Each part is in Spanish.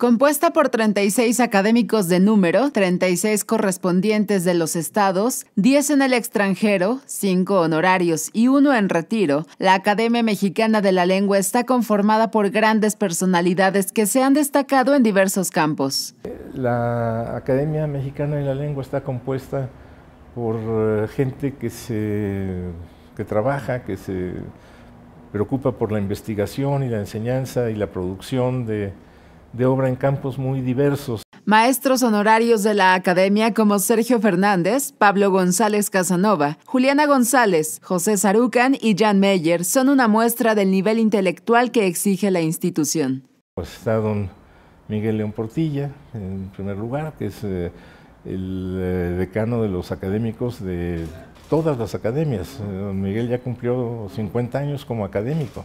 Compuesta por 36 académicos de número, 36 correspondientes de los estados, 10 en el extranjero, 5 honorarios y 1 en retiro, la Academia Mexicana de la Lengua está conformada por grandes personalidades que se han destacado en diversos campos. La Academia Mexicana de la Lengua está compuesta por eh, gente que, se, trabaja, que se preocupa por la investigación y la enseñanza y la producción de de obra en campos muy diversos. Maestros honorarios de la academia como Sergio Fernández, Pablo González Casanova, Juliana González, José Sarucan y Jan Meyer son una muestra del nivel intelectual que exige la institución. Pues está don Miguel León Portilla, en primer lugar, que es eh, el eh, decano de los académicos de todas las academias. Eh, don Miguel ya cumplió 50 años como académico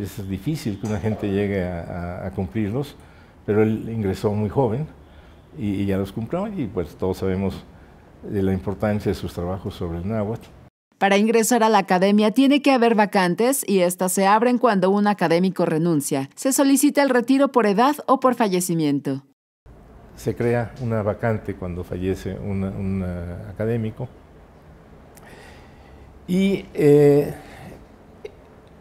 es difícil que una gente llegue a, cumplirlos, pero él ingresó muy joven y, ya los cumplió y pues todos sabemos de la importancia de sus trabajos sobre el náhuatl. Para ingresar a la academia tiene que haber vacantes y éstas se abren cuando un académico renuncia. Se solicita el retiro por edad o por fallecimiento. Se crea una vacante cuando fallece un académico. Y eh,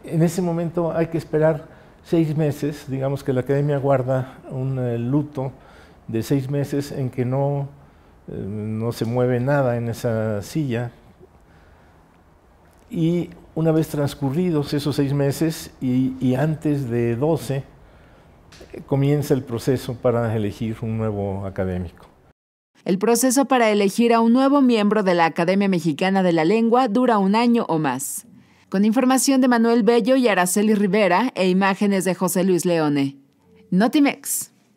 en ese momento hay que esperar seis meses, digamos que la academia guarda un eh, luto de seis meses en que eh, no, se mueve nada en esa silla. Y una vez transcurridos esos seis meses y, y antes de doce, comienza el proceso para elegir un nuevo académico. El proceso para elegir a un nuevo miembro de la Academia Mexicana de la Lengua dura un año o más con información de Manuel Bello y Araceli Rivera e imágenes de José Luis Leone. Notimex.